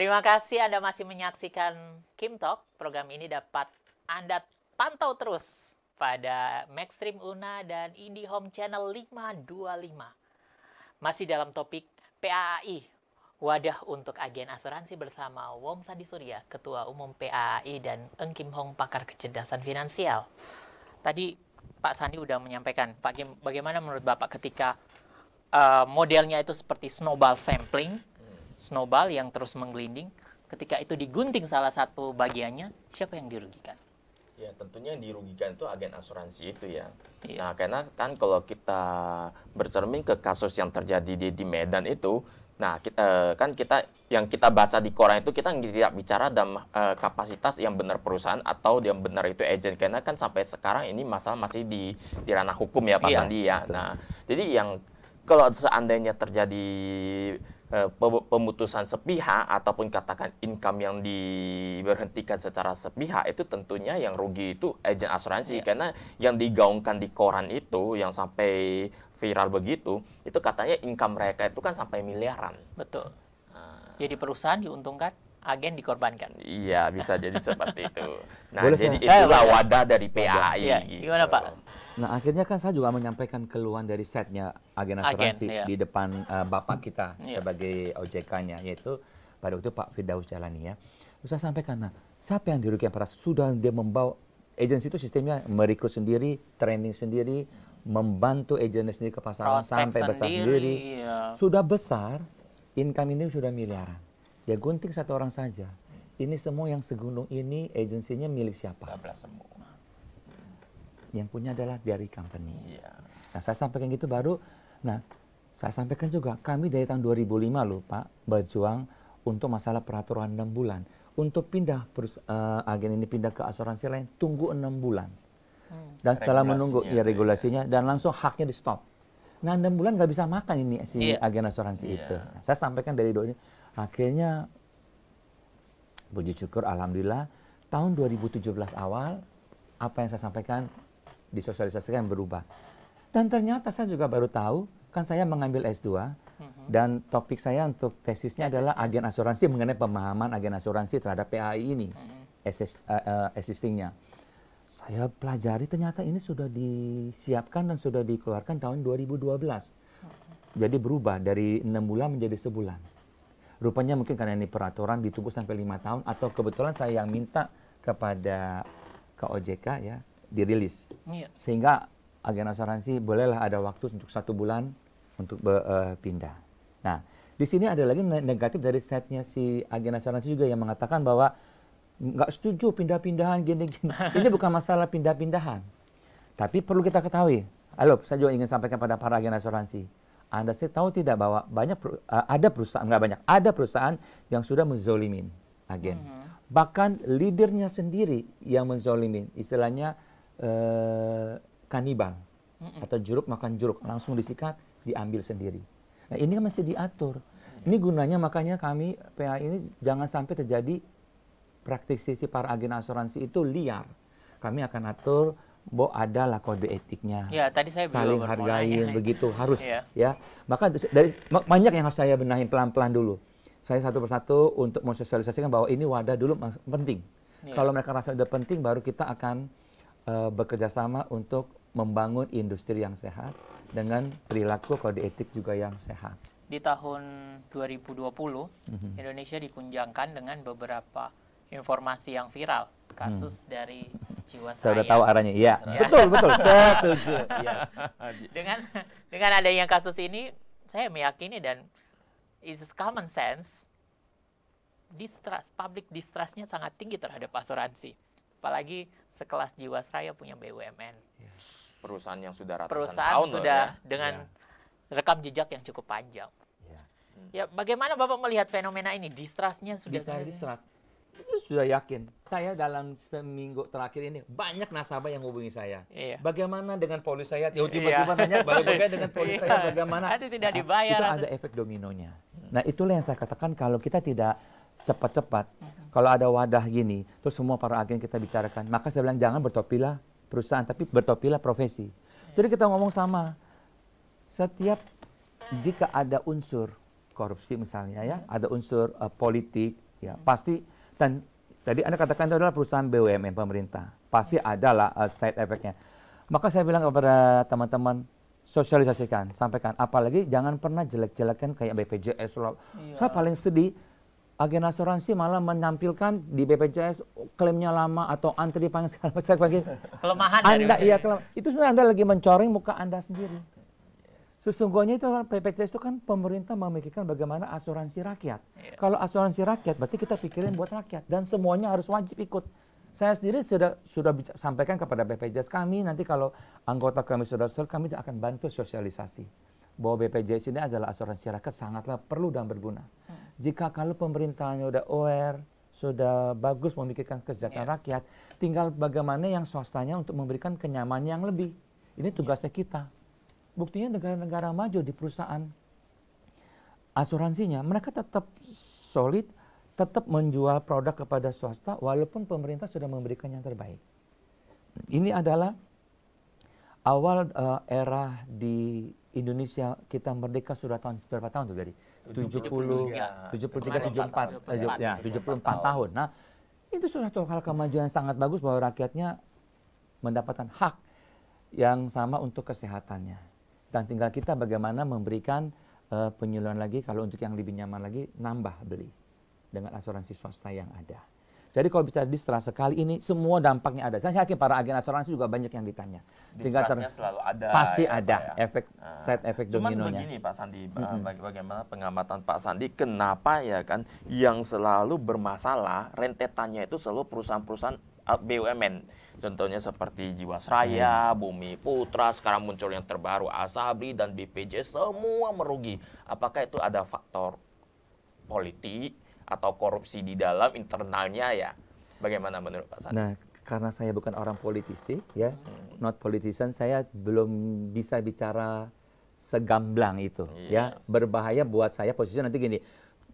Terima kasih Anda masih menyaksikan Kim Talk. Program ini dapat Anda pantau terus pada Maxstream Una dan IndiHome Channel 525. Masih dalam topik PAI, wadah untuk agen asuransi bersama Wong Sandi Surya, Ketua Umum PAI dan Eng Kim Hong, pakar kecerdasan finansial. Tadi Pak Sandi sudah menyampaikan, Pak Kim, bagaimana menurut Bapak ketika uh, modelnya itu seperti snowball sampling, snowball yang terus menggelinding, ketika itu digunting salah satu bagiannya, siapa yang dirugikan? Ya tentunya yang dirugikan itu agen asuransi itu ya. Iya. Nah karena kan kalau kita bercermin ke kasus yang terjadi di, di Medan itu, nah kita, eh, kan kita yang kita baca di koran itu kita tidak bicara dalam uh, eh, kapasitas yang benar perusahaan atau yang benar itu agen. karena kan sampai sekarang ini masalah masih di di ranah hukum ya Pak iya. Sandi ya. Nah jadi yang kalau seandainya terjadi Eh, pemutusan sepihak ataupun katakan income yang diberhentikan secara sepihak itu tentunya yang rugi itu agen asuransi yeah. karena yang digaungkan di koran itu yang sampai viral begitu itu katanya income mereka itu kan sampai miliaran. Betul. Ah. Jadi perusahaan diuntungkan agen dikorbankan. Iya, bisa jadi seperti itu. Nah, Boleh jadi saya? itulah eh, wadah dari PAI. Ya, gitu. Gimana Pak? Nah, akhirnya kan saya juga menyampaikan keluhan dari setnya agen asuransi agen, iya. di depan uh, Bapak kita iya. sebagai OJK-nya, yaitu pada waktu itu Pak Firdaus Jalani ya. Terus saya sampaikan, nah, siapa yang dirugikan para sudah dia membawa agensi itu sistemnya merekrut sendiri, training sendiri, membantu agennya sendiri ke pasar sampai besar sendiri. sendiri. Iya. Sudah besar, income ini sudah miliaran ya gunting satu orang saja. Ini semua yang segunung ini agensinya milik siapa? 12 semua. Yang punya adalah dari company. Iya. Nah, saya sampaikan gitu baru, nah saya sampaikan juga, kami dari tahun 2005 loh Pak, berjuang untuk masalah peraturan enam bulan. Untuk pindah, perus, uh, agen ini pindah ke asuransi lain, tunggu enam bulan. Hmm. Dan setelah menunggu, ya, ya regulasinya, dan langsung haknya di stop. Nah, 6 bulan nggak bisa makan ini si yeah. agen asuransi yeah. itu. Nah, saya sampaikan dari doa ini, akhirnya puji syukur alhamdulillah tahun 2017 awal apa yang saya sampaikan disosialisasikan berubah. Dan ternyata saya juga baru tahu kan saya mengambil S2 mhm. dan topik saya untuk tesisnya adalah agen asuransi mengenai pemahaman agen asuransi terhadap PAI ini, assist, mhm. uh, eh, uh, eh, existingnya. Saya pelajari ternyata ini sudah disiapkan dan sudah dikeluarkan tahun 2012. Mhm. Jadi berubah dari enam bulan menjadi sebulan. Rupanya mungkin karena ini peraturan ditunggu sampai lima tahun atau kebetulan saya yang minta kepada ke OJK ya dirilis. Iya. Sehingga agen asuransi bolehlah ada waktu untuk satu bulan untuk be, uh, pindah. Nah, di sini ada lagi negatif dari setnya si agen asuransi juga yang mengatakan bahwa nggak setuju pindah-pindahan gini-gini. Ini bukan masalah pindah-pindahan. Tapi perlu kita ketahui. Halo, saya juga ingin sampaikan pada para agen asuransi anda sih tahu tidak bahwa banyak ada perusahaan nggak banyak ada perusahaan yang sudah menzolimin agen mm -hmm. bahkan leadernya sendiri yang menzolimin istilahnya uh, kanibal mm -hmm. atau jeruk makan jeruk langsung disikat diambil sendiri nah ini kan masih diatur ini gunanya makanya kami PA ini jangan sampai terjadi praktisi para agen asuransi itu liar kami akan atur Bo ada lah kode etiknya. Ya, tadi saya saling hargain begitu harus ya. ya. Maka dari banyak yang harus saya benahin pelan-pelan dulu. Saya satu persatu untuk mensosialisasikan bahwa ini wadah dulu penting. Ya. Kalau mereka rasa sudah penting baru kita akan uh, bekerja sama untuk membangun industri yang sehat dengan perilaku kode etik juga yang sehat. Di tahun 2020 mm -hmm. Indonesia dikunjangkan dengan beberapa informasi yang viral kasus hmm. dari jiwa saya. Sudah tahu arahnya. Iya. Ya. Betul, betul. Setuju. yes. Iya. Dengan dengan adanya kasus ini, saya meyakini dan it's common sense distrust, public distrustnya sangat tinggi terhadap asuransi. Apalagi sekelas Jiwasraya punya BUMN. Yes. Iya. Perusahaan yang sudah ratusan Perusahaan tahun sudah ya. dengan yeah. rekam jejak yang cukup panjang. Yeah. Ya, bagaimana Bapak melihat fenomena ini? Distrustnya sudah... Bicara distrust, itu sudah yakin. Saya dalam seminggu terakhir ini banyak nasabah yang hubungi saya. Iya. Bagaimana dengan polis saya? Ya tiba-tiba nanya iya. bagaimana dengan polis iya. saya bagaimana? Itu tidak dibayar. Nah, itu ada efek dominonya. Nah, itulah yang saya katakan kalau kita tidak cepat-cepat, kalau ada wadah gini, terus semua para agen kita bicarakan, maka saya bilang jangan bertopilah perusahaan, tapi bertopilah profesi. Jadi kita ngomong sama. Setiap jika ada unsur korupsi misalnya ya, ada unsur uh, politik ya, pasti dan tadi Anda katakan itu adalah perusahaan BUMN pemerintah. Pasti adalah uh, side effect-nya. Maka saya bilang kepada teman-teman, sosialisasikan, sampaikan. Apalagi jangan pernah jelek-jelekan kayak BPJS. Iya. Saya paling sedih, agen asuransi malah menampilkan di BPJS klaimnya lama atau antri panjang segala Kelemahan anda, dari iya, ya. Itu sebenarnya Anda lagi mencoreng muka Anda sendiri. Sesungguhnya itu kan, PPCS itu kan pemerintah memikirkan bagaimana asuransi rakyat. Yeah. Kalau asuransi rakyat berarti kita pikirin buat rakyat dan semuanya harus wajib ikut. Saya sendiri sudah sudah sampaikan kepada BPJS kami nanti kalau anggota kami sudah sel kami akan bantu sosialisasi bahwa BPJS ini adalah asuransi rakyat sangatlah perlu dan berguna. Hmm. Jika kalau pemerintahnya sudah aware, sudah bagus memikirkan kesejahteraan yeah. rakyat, tinggal bagaimana yang swastanya untuk memberikan kenyamanan yang lebih. Ini iya. tugasnya kita buktinya negara-negara maju di perusahaan asuransinya mereka tetap solid, tetap menjual produk kepada swasta walaupun pemerintah sudah memberikan yang terbaik. Ini adalah awal uh, era di Indonesia kita merdeka sudah tahun berapa tahun tuh dari 70, ya. 73 74, 74 ya 74 tahun. tahun. Nah, itu sudah suatu hal kemajuan yang sangat bagus bahwa rakyatnya mendapatkan hak yang sama untuk kesehatannya. Dan tinggal kita bagaimana memberikan uh, penyuluhan lagi kalau untuk yang lebih nyaman lagi nambah beli dengan asuransi swasta yang ada. Jadi kalau bicara distra sekali ini semua dampaknya ada. Saya yakin para agen asuransi juga banyak yang ditanya. Tinggal ter selalu ada. Pasti ya, ada ya. efek uh, side efek Cuman dominonya. Cuman begini Pak Sandi, mm -hmm. bagaimana pengamatan Pak Sandi kenapa ya kan yang selalu bermasalah rentetannya itu selalu perusahaan-perusahaan eh, BUMN Contohnya seperti Jiwasraya, hmm. Bumi Putra, sekarang muncul yang terbaru Asabri dan BPJ semua merugi. Apakah itu ada faktor politik atau korupsi di dalam internalnya ya? Bagaimana menurut Pak Sandi? Nah, karena saya bukan orang politisi ya, hmm. not politician, saya belum bisa bicara segamblang itu yeah. ya iya. berbahaya buat saya posisi nanti gini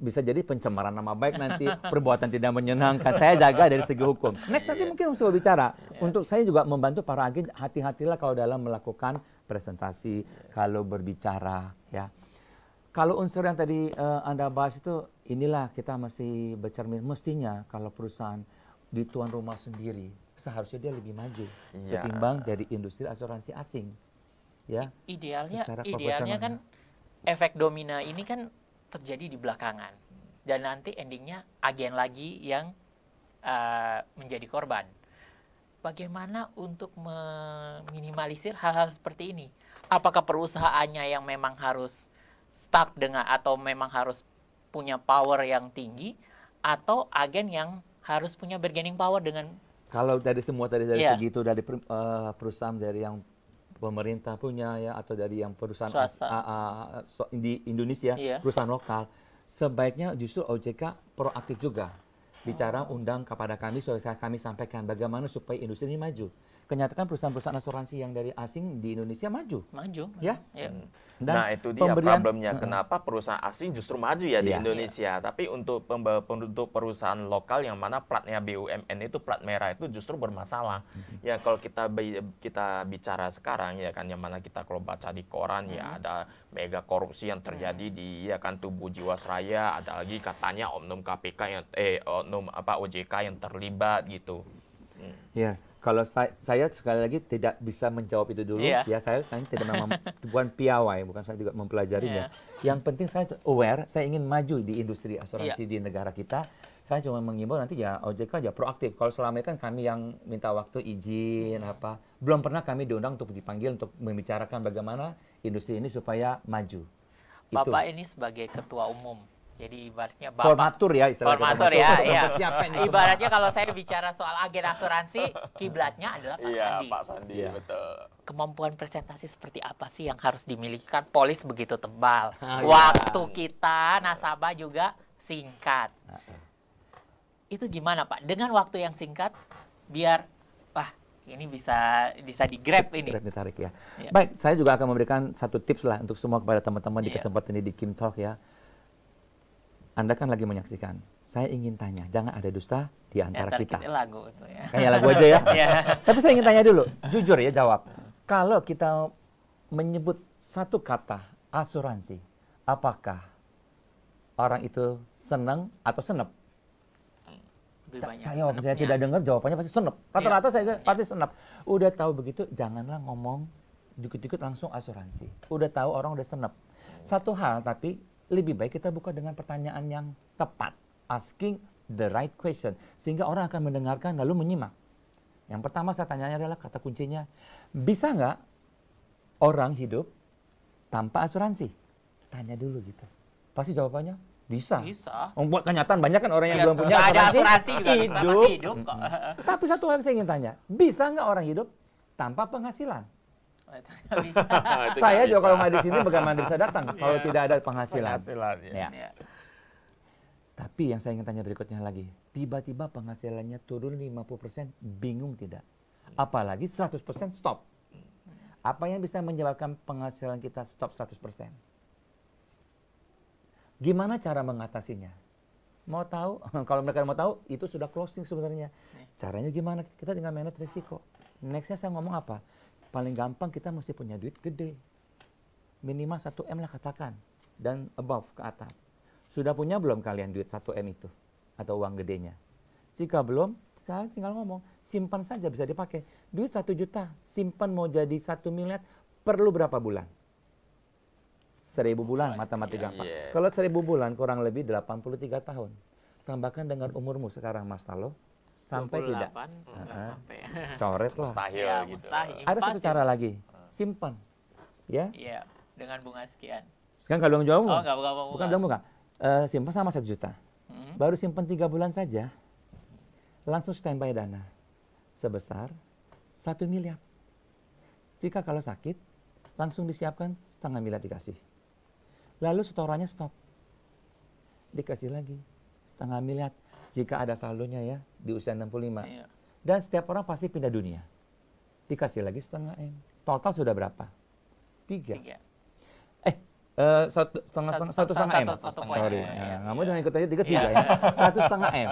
bisa jadi pencemaran nama baik nanti perbuatan tidak menyenangkan saya jaga dari segi hukum iya, next nanti iya. mungkin usul bicara iya. untuk saya juga membantu para agen hati-hatilah kalau dalam melakukan presentasi kalau berbicara ya kalau unsur yang tadi uh, anda bahas itu inilah kita masih bercermin mestinya kalau perusahaan di tuan rumah sendiri seharusnya dia lebih maju ya. ketimbang dari industri asuransi asing ya idealnya idealnya kan efek domina ini kan terjadi di belakangan dan nanti endingnya agen lagi yang uh, menjadi korban. Bagaimana untuk meminimalisir hal-hal seperti ini? Apakah perusahaannya yang memang harus stuck dengan atau memang harus punya power yang tinggi atau agen yang harus punya bargaining power dengan kalau dari semua tadi dari yeah. segitu dari uh, perusahaan dari yang pemerintah punya ya atau dari yang perusahaan a, a, so, di Indonesia yeah. perusahaan lokal sebaiknya justru OJK proaktif juga bicara oh. undang kepada kami supaya kami sampaikan bagaimana supaya industri ini maju. Kenyataan perusahaan-perusahaan asuransi yang dari asing di Indonesia maju. Maju. Ya. ya. Dan nah itu dia pemberian, problemnya. Kenapa perusahaan asing justru maju ya di di iya. Indonesia? Ya. Tapi untuk untuk perusahaan lokal yang mana platnya BUMN itu plat merah itu justru bermasalah. ya kalau kita kita bicara sekarang ya kan yang mana kita kalau baca di koran ya ada mega korupsi yang terjadi di ya kan tubuh Jiwasraya. Ada lagi katanya Omnum KPK yang eh Omnum apa OJK yang terlibat gitu. Ya. Kalau saya, saya sekali lagi tidak bisa menjawab itu dulu. Yeah. Ya saya kan tidak memang bukan piawai, bukan saya juga mempelajarinya. Yeah. Yang penting saya aware, saya ingin maju di industri asuransi yeah. di negara kita. Saya cuma mengimbau nanti ya OJK aja ya proaktif. Kalau selama ini kan kami yang minta waktu izin yeah. apa, belum pernah kami diundang untuk dipanggil untuk membicarakan bagaimana industri ini supaya maju. Bapak itu. ini sebagai ketua umum jadi ibaratnya bapak. Formatur ya istilahnya. Formatur, formatur ya, iya. Ibaratnya kalau saya bicara soal agen asuransi, kiblatnya adalah Pak iya, Sandi. Pak Sandi, iya. betul. Kemampuan presentasi seperti apa sih yang harus dimiliki? Kan polis begitu tebal. Ah, iya. Waktu iya. kita nasabah juga singkat. Itu gimana Pak? Dengan waktu yang singkat, biar wah ini bisa bisa di grab ini. Grab ditarik ya. ya. Baik, saya juga akan memberikan satu tips lah untuk semua kepada teman-teman di iya. kesempatan ini di Kim Talk ya. Anda kan lagi menyaksikan. Saya ingin tanya, jangan ada dusta di ya, antara ya, kita. kita lagu itu ya. Kayak lagu aja ya. Iya. Tapi saya ingin tanya dulu, jujur ya jawab. Kalau kita menyebut satu kata asuransi, apakah orang itu senang atau senep? Saya, waktu saya ya. tidak dengar jawabannya pasti senep. Iya. Rata-rata ya. saya ya. pasti senep. Udah tahu begitu, janganlah ngomong dikit-dikit langsung asuransi. Udah tahu orang udah senep. Iya. Satu hal tapi lebih baik kita buka dengan pertanyaan yang tepat. Asking the right question. Sehingga orang akan mendengarkan lalu menyimak. Yang pertama saya tanyanya adalah kata kuncinya, bisa nggak orang hidup tanpa asuransi? Tanya dulu gitu. Pasti jawabannya bisa. Bisa. Membuat oh, kenyataan banyak kan orang yang ya, belum punya asuransi. Ada asuransi juga hidup. hidup kok. Tapi satu hal saya ingin tanya, bisa nggak orang hidup tanpa penghasilan? Oh, saya juga kalau nggak di sini bagaimana bisa datang yeah. kalau tidak ada penghasilan. Penghasilan iya. ya. ya. Yeah. Tapi yang saya ingin tanya berikutnya lagi, tiba-tiba penghasilannya turun 50%, bingung tidak? Apalagi 100% stop. Apa yang bisa menyebabkan penghasilan kita stop 100%? Gimana cara mengatasinya? Mau tahu? Kalau mereka mau tahu, itu sudah closing sebenarnya. Iya. Caranya gimana? Kita tinggal manage risiko. Nextnya saya ngomong apa? paling gampang kita mesti punya duit gede. Minimal 1M lah katakan. Dan above, ke atas. Sudah punya belum kalian duit 1M itu? Atau uang gedenya? Jika belum, saya tinggal ngomong. Simpan saja bisa dipakai. Duit 1 juta, simpan mau jadi 1 miliar, perlu berapa bulan? Seribu bulan, iya, matematika gampang. Iya. Yeah. Kalau seribu bulan, kurang lebih 83 tahun. Tambahkan dengan umurmu sekarang, Mas Talo, sampai tidak? Uh-huh. sampai. Coret lah. Mustahil ya, gitu. Mustahil. Ada satu cara lagi, simpan. Ya. Iya, dengan bunga sekian. Kan kalau bunga bunga. Oh, enggak Bukan bunga bunga. Uh, eh, simpan sama satu juta. Hmm. Baru simpan tiga bulan saja, langsung standby dana sebesar satu miliar. Jika kalau sakit, langsung disiapkan setengah miliar dikasih. Lalu setorannya stop. Dikasih lagi setengah miliar jika ada saldonya ya di usia 65. Iya. Dan setiap orang pasti pindah dunia. Dikasih lagi setengah M. Total sudah berapa? Tiga. tiga. Eh, uh, satu, setengah, satu, satu, setengah M. Satu, satu, Sorry, ya, ya. kamu jangan ikut aja tiga, tiga ya. Satu setengah M.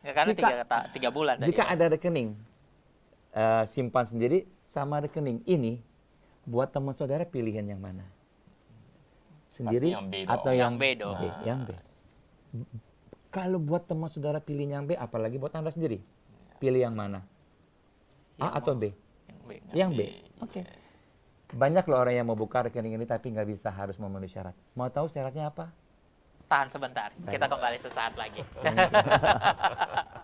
Ya, karena jika, tiga, tiga bulan. Jika tadi, ada rekening, uh, simpan sendiri sama rekening ini, buat teman saudara pilihan yang mana? Sendiri yang atau yang, yang dong? Yang B. Ah. Kalau buat teman saudara pilih yang B, apalagi buat Anda sendiri. Pilih yang mana? Yang A atau B? Yang B. Yang B. Oke. Okay. Banyak loh orang yang mau buka rekening ini tapi nggak bisa harus memenuhi syarat. Mau tahu syaratnya apa? Tahan sebentar, kita kembali sesaat lagi.